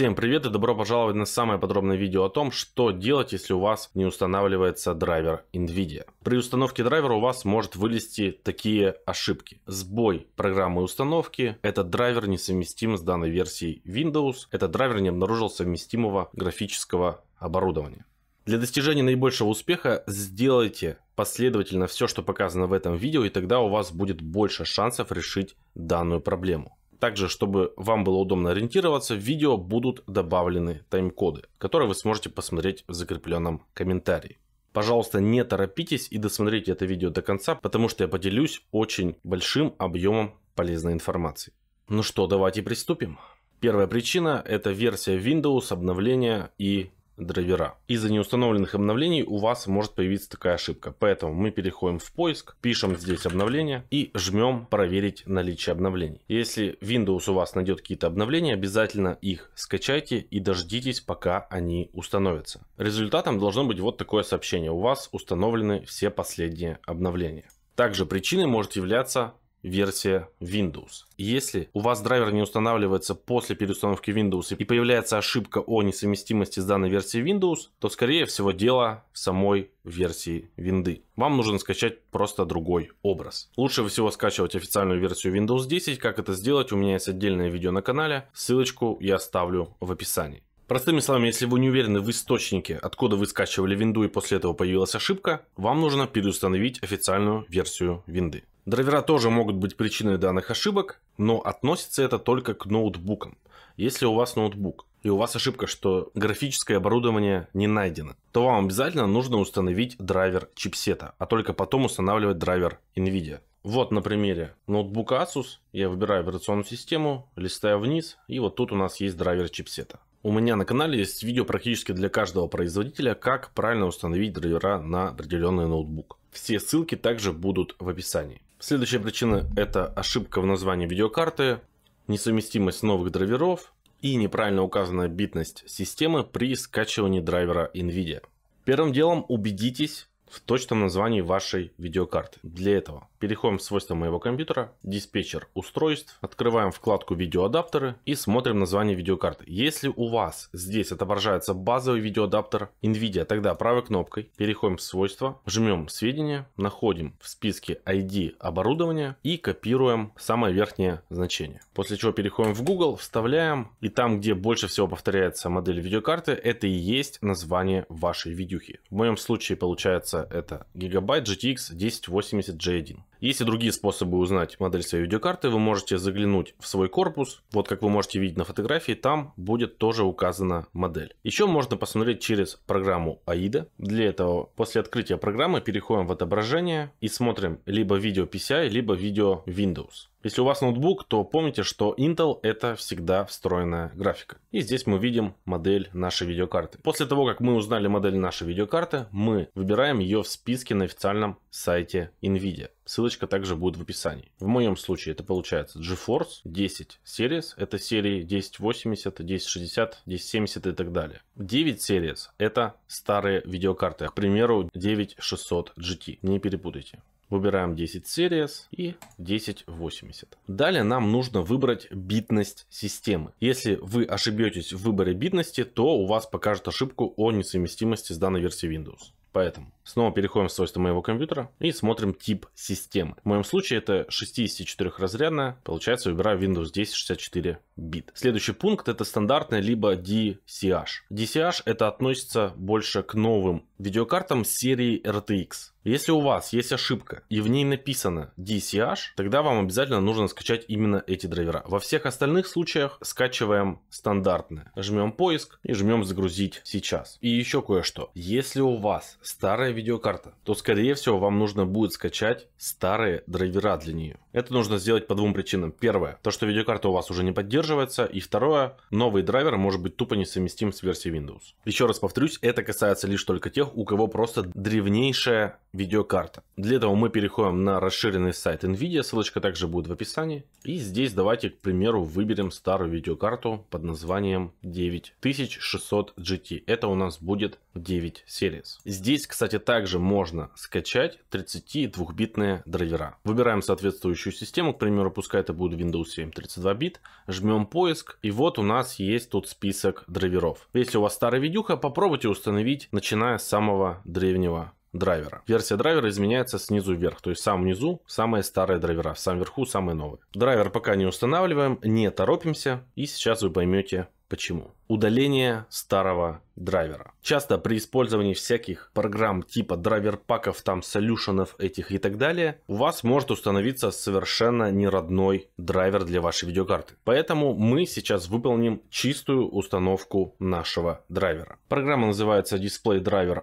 Всем привет и добро пожаловать на самое подробное видео о том, что делать, если у вас не устанавливается драйвер NVIDIA. При установке драйвера у вас может вылезти такие ошибки. Сбой программы установки, этот драйвер несовместим с данной версией Windows, этот драйвер не обнаружил совместимого графического оборудования. Для достижения наибольшего успеха сделайте последовательно все, что показано в этом видео, и тогда у вас будет больше шансов решить данную проблему. Также, чтобы вам было удобно ориентироваться, в видео будут добавлены тайм-коды, которые вы сможете посмотреть в закрепленном комментарии. Пожалуйста, не торопитесь и досмотрите это видео до конца, потому что я поделюсь очень большим объемом полезной информации. Ну что, давайте приступим. Первая причина – это версия Windows, обновление и драйвера. Из-за неустановленных обновлений у вас может появиться такая ошибка. Поэтому мы переходим в поиск, пишем здесь обновление и жмем проверить наличие обновлений. Если Windows у вас найдет какие-то обновления, обязательно их скачайте и дождитесь, пока они установятся. Результатом должно быть вот такое сообщение. У вас установлены все последние обновления. Также причиной может являться версия Windows. Если у вас драйвер не устанавливается после переустановки Windows и появляется ошибка о несовместимости с данной версией Windows, то скорее всего дело в самой версии винды. Вам нужно скачать просто другой образ. Лучше всего скачивать официальную версию Windows 10. Как это сделать, у меня есть отдельное видео на канале. Ссылочку я оставлю в описании. Простыми словами, если вы не уверены в источнике, откуда вы скачивали винду и после этого появилась ошибка, вам нужно переустановить официальную версию винды. Драйвера тоже могут быть причиной данных ошибок, но относится это только к ноутбукам. Если у вас ноутбук, и у вас ошибка, что графическое оборудование не найдено, то вам обязательно нужно установить драйвер чипсета, а только потом устанавливать драйвер NVIDIA. Вот на примере ноутбука Asus я выбираю операционную систему, листаю вниз, и вот тут у нас есть драйвер чипсета. У меня на канале есть видео практически для каждого производителя, как правильно установить драйвера на определенный ноутбук. Все ссылки также будут в описании. Следующая причина – это ошибка в названии видеокарты, несовместимость новых драйверов и неправильно указанная битность системы при скачивании драйвера NVIDIA. Первым делом убедитесь, в точном названии вашей видеокарты. Для этого переходим в свойства моего компьютера, диспетчер устройств, открываем вкладку видеоадаптеры и смотрим название видеокарты. Если у вас здесь отображается базовый видеоадаптер NVIDIA, тогда правой кнопкой переходим в свойства, жмем сведения, находим в списке ID оборудования и копируем самое верхнее значение. После чего переходим в Google, вставляем и там, где больше всего повторяется модель видеокарты, это и есть название вашей видюхи. В моем случае получается это Гигабайт GTX 1080 g 1 Есть и другие способы узнать модель своей видеокарты. Вы можете заглянуть в свой корпус. Вот как вы можете видеть на фотографии, там будет тоже указана модель. Еще можно посмотреть через программу AIDA. Для этого после открытия программы переходим в отображение и смотрим либо видео PCI, либо видео Windows. Если у вас ноутбук, то помните, что Intel это всегда встроенная графика. И здесь мы видим модель нашей видеокарты. После того, как мы узнали модель нашей видеокарты, мы выбираем ее в списке на официальном сайте NVIDIA. Ссылочка также будет в описании. В моем случае это получается GeForce 10 Series. Это серии 1080, 1060, 1070 и так далее. 9 Series это старые видеокарты. А, к примеру, 9600 GT. Не перепутайте. Выбираем 10 Series и 1080. Далее нам нужно выбрать битность системы. Если вы ошибетесь в выборе битности, то у вас покажет ошибку о несовместимости с данной версией Windows. Поэтому снова переходим в свойства моего компьютера и смотрим тип системы. В моем случае это 64-разрядная, получается выбираю Windows 10 64 бит. Следующий пункт это стандартная либо DCH. DCH это относится больше к новым видеокартам серии RTX. Если у вас есть ошибка и в ней написано DCH, тогда вам обязательно нужно скачать именно эти драйвера. Во всех остальных случаях скачиваем стандартное. Жмем поиск и жмем загрузить сейчас. И еще кое-что. Если у вас старая видеокарта, то скорее всего вам нужно будет скачать старые драйвера для нее. Это нужно сделать по двум причинам. Первое, то что видеокарта у вас уже не поддерживается. И второе, новый драйвер может быть тупо несовместим с версией Windows. Еще раз повторюсь, это касается лишь только тех, у кого просто древнейшая видеокарта. Для этого мы переходим на расширенный сайт NVIDIA, ссылочка также будет в описании. И здесь давайте, к примеру, выберем старую видеокарту под названием 9600 GT. Это у нас будет 9 Series. Здесь, кстати, также можно скачать 32-битные драйвера. Выбираем соответствующую систему, к примеру, пускай это будет Windows 7 32-бит, жмем поиск, и вот у нас есть тут список драйверов. Если у вас старая видюха, попробуйте установить, начиная с самого древнего драйвера. Версия драйвера изменяется снизу вверх, то есть сам внизу самые старые драйвера, в самом верху самые новые. Драйвер пока не устанавливаем, не торопимся, и сейчас вы поймете Почему? Удаление старого драйвера. Часто при использовании всяких программ типа драйвер-паков, там, солюшенов этих и так далее, у вас может установиться совершенно неродной драйвер для вашей видеокарты. Поэтому мы сейчас выполним чистую установку нашего драйвера. Программа называется Display Driver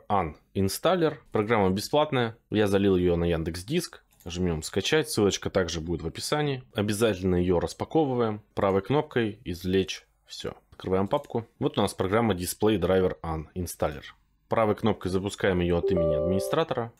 Uninstaller. Программа бесплатная. Я залил ее на Яндекс Диск. Жмем скачать, ссылочка также будет в описании. Обязательно ее распаковываем правой кнопкой извлечь все. Открываем папку. Вот у нас программа Display Driver Uninstaller. Правой кнопкой запускаем ее от имени администратора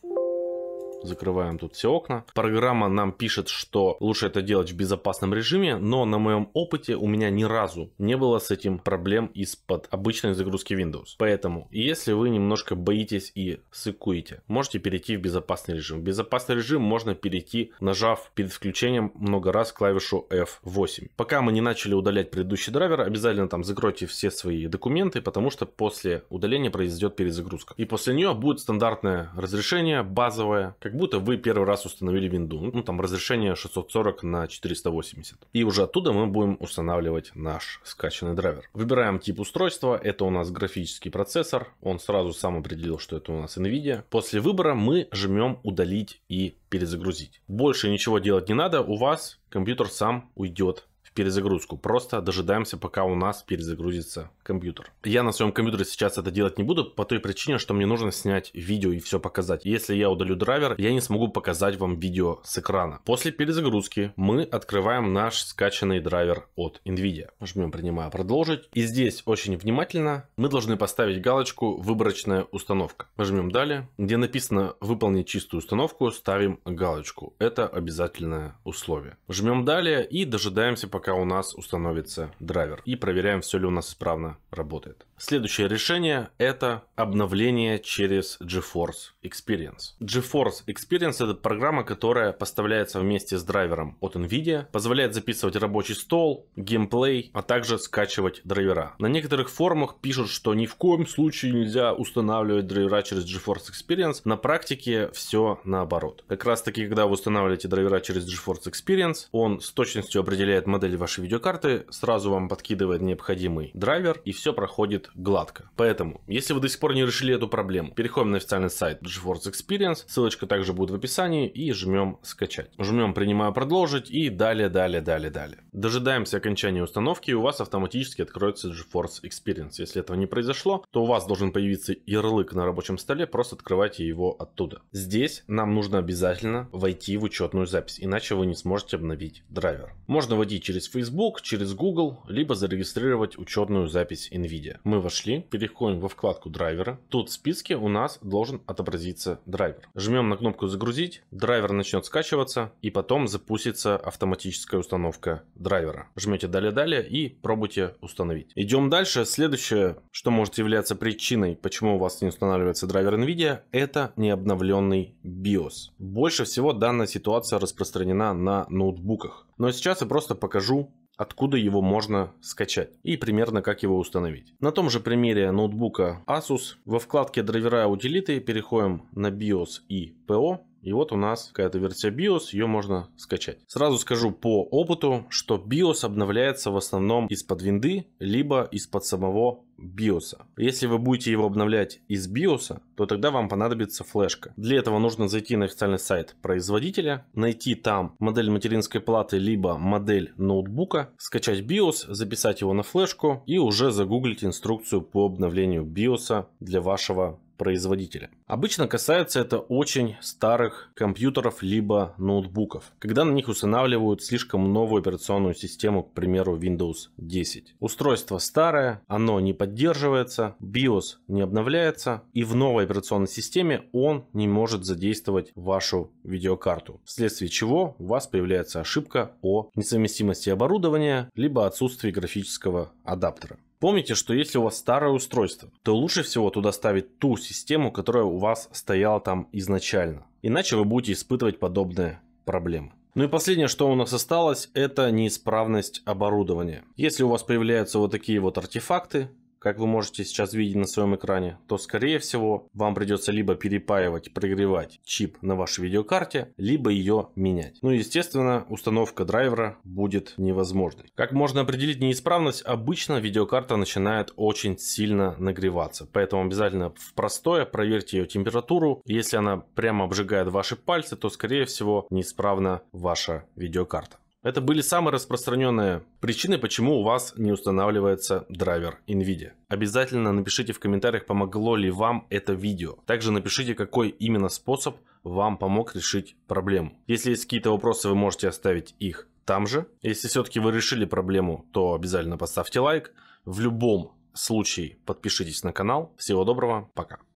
закрываем тут все окна. Программа нам пишет, что лучше это делать в безопасном режиме, но на моем опыте у меня ни разу не было с этим проблем из-под обычной загрузки Windows. Поэтому, если вы немножко боитесь и сыкуете, можете перейти в безопасный режим. В безопасный режим можно перейти, нажав перед включением много раз клавишу F8. Пока мы не начали удалять предыдущий драйвер, обязательно там закройте все свои документы, потому что после удаления произойдет перезагрузка. И после нее будет стандартное разрешение, базовое, как будто вы первый раз установили винду, ну, ну там разрешение 640 на 480. И уже оттуда мы будем устанавливать наш скачанный драйвер. Выбираем тип устройства, это у нас графический процессор, он сразу сам определил, что это у нас NVIDIA. После выбора мы жмем удалить и перезагрузить. Больше ничего делать не надо, у вас компьютер сам уйдет перезагрузку. Просто дожидаемся, пока у нас перезагрузится компьютер. Я на своем компьютере сейчас это делать не буду по той причине, что мне нужно снять видео и все показать. Если я удалю драйвер, я не смогу показать вам видео с экрана. После перезагрузки мы открываем наш скачанный драйвер от NVIDIA. Жмем «Принимаю продолжить». И здесь очень внимательно мы должны поставить галочку «Выборочная установка». жмем «Далее». Где написано «Выполнить чистую установку», ставим галочку. Это обязательное условие. Жмем «Далее» и дожидаемся, пока пока у нас установится драйвер. И проверяем, все ли у нас исправно работает. Следующее решение – это обновление через GeForce Experience. GeForce Experience – это программа, которая поставляется вместе с драйвером от NVIDIA, позволяет записывать рабочий стол, геймплей, а также скачивать драйвера. На некоторых форумах пишут, что ни в коем случае нельзя устанавливать драйвера через GeForce Experience. На практике все наоборот. Как раз таки, когда вы устанавливаете драйвера через GeForce Experience, он с точностью определяет модель вашей видеокарты, сразу вам подкидывает необходимый драйвер и все проходит гладко. Поэтому, если вы до сих пор не решили эту проблему, переходим на официальный сайт GeForce Experience, ссылочка также будет в описании, и жмем «Скачать». Жмем «Принимаю продолжить» и далее, далее, далее, далее. Дожидаемся окончания установки, и у вас автоматически откроется GeForce Experience. Если этого не произошло, то у вас должен появиться ярлык на рабочем столе, просто открывайте его оттуда. Здесь нам нужно обязательно войти в учетную запись, иначе вы не сможете обновить драйвер. Можно войти через Facebook, через Google, либо зарегистрировать учетную запись NVIDIA. Мы вошли, переходим во вкладку драйвера. Тут в списке у нас должен отобразиться драйвер. Жмем на кнопку загрузить, драйвер начнет скачиваться и потом запустится автоматическая установка драйвера. Жмете далее-далее и пробуйте установить. Идем дальше. Следующее, что может являться причиной, почему у вас не устанавливается драйвер NVIDIA, это необновленный BIOS. Больше всего данная ситуация распространена на ноутбуках. Но сейчас я просто покажу откуда его можно скачать и примерно как его установить. На том же примере ноутбука Asus во вкладке драйвера утилиты переходим на BIOS и PO и вот у нас какая-то версия BIOS, ее можно скачать. Сразу скажу по опыту, что BIOS обновляется в основном из-под винды, либо из-под самого BIOS. Если вы будете его обновлять из BIOS, то тогда вам понадобится флешка. Для этого нужно зайти на официальный сайт производителя, найти там модель материнской платы, либо модель ноутбука, скачать BIOS, записать его на флешку и уже загуглить инструкцию по обновлению BIOS для вашего производителя. Обычно касается это очень старых компьютеров либо ноутбуков, когда на них устанавливают слишком новую операционную систему, к примеру Windows 10. Устройство старое, оно не поддерживается, BIOS не обновляется и в новой операционной системе он не может задействовать вашу видеокарту, вследствие чего у вас появляется ошибка о несовместимости оборудования либо отсутствии графического адаптера. Помните, что если у вас старое устройство, то лучше всего туда ставить ту систему, которая у вас стояла там изначально. Иначе вы будете испытывать подобные проблемы. Ну и последнее, что у нас осталось, это неисправность оборудования. Если у вас появляются вот такие вот артефакты, как вы можете сейчас видеть на своем экране, то скорее всего вам придется либо перепаивать, прогревать чип на вашей видеокарте, либо ее менять. Ну естественно установка драйвера будет невозможной. Как можно определить неисправность, обычно видеокарта начинает очень сильно нагреваться, поэтому обязательно в простое проверьте ее температуру. Если она прямо обжигает ваши пальцы, то скорее всего неисправна ваша видеокарта. Это были самые распространенные причины, почему у вас не устанавливается драйвер NVIDIA. Обязательно напишите в комментариях, помогло ли вам это видео. Также напишите, какой именно способ вам помог решить проблему. Если есть какие-то вопросы, вы можете оставить их там же. Если все-таки вы решили проблему, то обязательно поставьте лайк. В любом случае подпишитесь на канал. Всего доброго, пока.